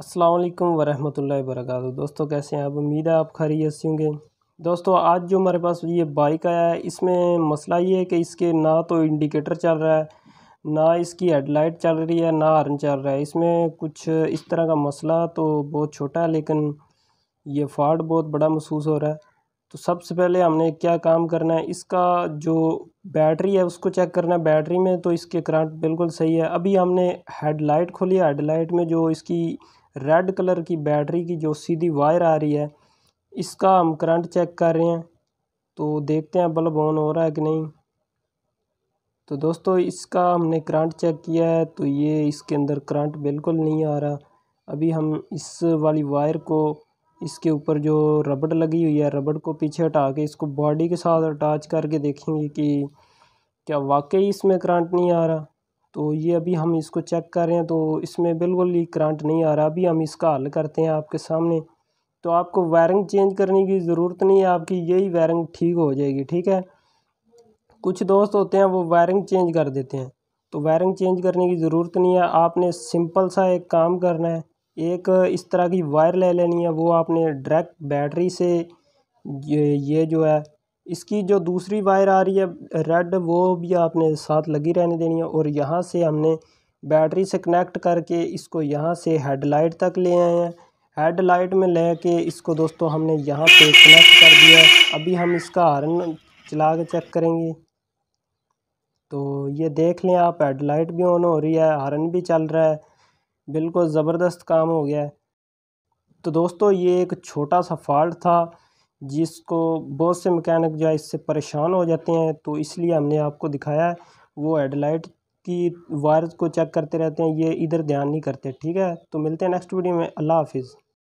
असलकम वरह वर्क दोस्तों कैसे हैं आप उम्मीद है आप खरी से होंगे दोस्तों आज जो हमारे पास ये बाइक आया है इसमें मसला ये है कि इसके ना तो इंडिकेटर चल रहा है ना इसकी हेडलाइट चल रही है ना हॉर्न चल रहा है इसमें कुछ इस तरह का मसला तो बहुत छोटा है लेकिन ये फॉल्ट बहुत बड़ा महसूस हो रहा है तो सबसे पहले हमने क्या काम करना है इसका जो बैटरी है उसको चेक करना है बैटरी में तो इसके करंट बिल्कुल सही है अभी हमने हेडलाइट खोली हेडलाइट में जो इसकी रेड कलर की बैटरी की जो सीधी वायर आ रही है इसका हम करंट चेक कर रहे हैं तो देखते हैं बल्ब ऑन हो रहा है कि नहीं तो दोस्तों इसका हमने करंट चेक किया है तो ये इसके अंदर करंट बिल्कुल नहीं आ रहा अभी हम इस वाली वायर को इसके ऊपर जो रबड़ लगी हुई है रबड़ को पीछे हटा के इसको बॉडी के साथ अटैच करके देखेंगे कि क्या वाकई इसमें करंट नहीं आ रहा तो ये अभी हम इसको चेक कर रहे हैं तो इसमें बिल्कुल ही करंट नहीं आ रहा अभी हम इसका हल करते हैं आपके सामने तो आपको वायरिंग चेंज करने की ज़रूरत नहीं है आपकी यही वायरिंग ठीक हो जाएगी ठीक है कुछ दोस्त होते हैं वो वायरिंग चेंज कर देते हैं तो वायरिंग चेंज करने की ज़रूरत नहीं है आपने सिंपल सा एक काम करना है एक इस तरह की वायर ले लेनी है वो आपने डायरेक्ट बैटरी से ये, ये जो है इसकी जो दूसरी वायर आ रही है रेड वो भी आपने साथ लगी रहने देनी है और यहाँ से हमने बैटरी से कनेक्ट करके इसको यहाँ से हेडलाइट तक ले आए हैं हेडलाइट में ले के इसको दोस्तों हमने यहाँ पे कनेक्ट कर दिया अभी हम इसका हॉर्न चला के चेक करेंगे तो ये देख लें आप हेडलाइट भी ऑन हो रही है हॉर्न भी चल रहा है बिल्कुल ज़बरदस्त काम हो गया है तो दोस्तों ये एक छोटा सा फॉल्ट था जिसको बहुत से मकैनिक जो है इससे परेशान हो जाते हैं तो इसलिए हमने आपको दिखाया है वो हेडलाइट की वायर को चेक करते रहते हैं ये इधर ध्यान नहीं करते ठीक है तो मिलते हैं नेक्स्ट वीडियो में अल्लाह हाफिज़